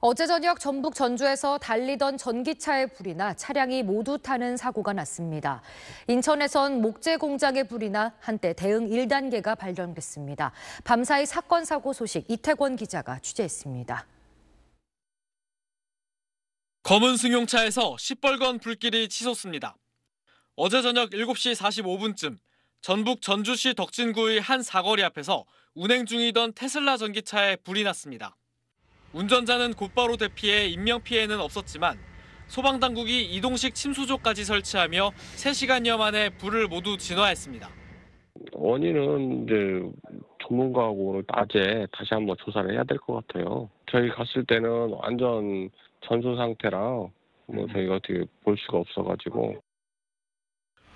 어제 저녁 전북 전주에서 달리던 전기차의 불이 나 차량이 모두 타는 사고가 났습니다. 인천에선 목재 공장의 불이 나 한때 대응 1단계가 발령됐습니다. 밤사이 사건 사고 소식 이태권 기자가 취재했습니다. 검은 승용차에서 시뻘건 불길이 치솟습니다. 어제 저녁 7시 45분쯤 전북 전주시 덕진구의 한 사거리 앞에서 운행 중이던 테슬라 전기차에 불이 났습니다. 운전자는 곧바로 대피해 인명피해는 없었지만 소방당국이 이동식 침수조까지 설치하며 3시간여 만에 불을 모두 진화했습니다. 원인은 이제 전문가하고 낮에 다시 한번 조사를 해야 될 것 같아요. 저희 갔을 때는 완전 전소 상태라 뭐 음. 저희가 어떻게 볼 수가 없어가지고.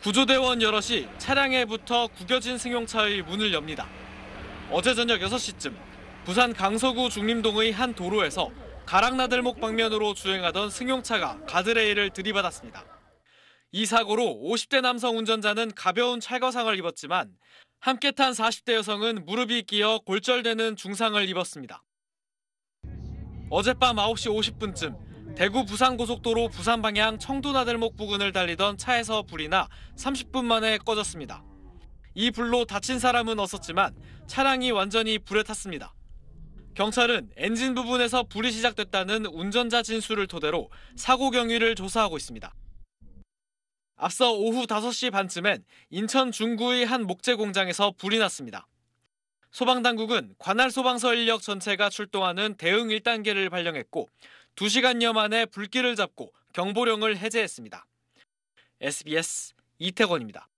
구조대원 여럿이 차량에부터 구겨진 승용차의 문을 엽니다. 어제 저녁 6시쯤 부산 강서구 중림동의 한 도로에서 가락나들목 방면으로 주행하던 승용차가 가드레일을 들이받았습니다. 이 사고로 50대 남성 운전자는 가벼운 찰거상을 입었지만 함께 탄 40대 여성은 무릎이 끼어 골절되는 중상을 입었습니다. 어젯밤 9시 50분쯤 대구 부산고속도로 부산 방향 청도나들목 부근을 달리던 차에서 불이 나 30분 만에 꺼졌습니다. 이 불로 다친 사람은 없었지만 차량이 완전히 불에 탔습니다. 경찰은 엔진 부분에서 불이 시작됐다는 운전자 진술을 토대로 사고 경위를 조사하고 있습니다. 앞서 오후 5시 반쯤엔 인천 중구의 한 목재 공장에서 불이 났습니다. 소방당국은 관할 소방서 인력 전체가 출동하는 대응 1단계를 발령했고 2시간여 만에 불길을 잡고 경보령을 해제했습니다. SBS 이태권입니다.